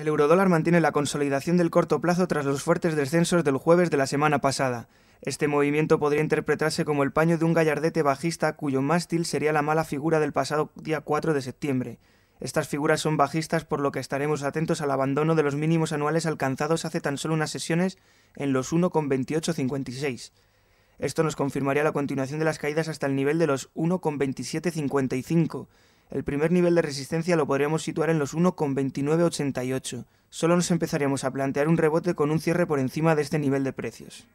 El eurodólar mantiene la consolidación del corto plazo tras los fuertes descensos del jueves de la semana pasada. Este movimiento podría interpretarse como el paño de un gallardete bajista cuyo mástil sería la mala figura del pasado día 4 de septiembre. Estas figuras son bajistas por lo que estaremos atentos al abandono de los mínimos anuales alcanzados hace tan solo unas sesiones en los 1,2856. Esto nos confirmaría la continuación de las caídas hasta el nivel de los 1,2755 el primer nivel de resistencia lo podríamos situar en los 1,2988. Solo nos empezaríamos a plantear un rebote con un cierre por encima de este nivel de precios.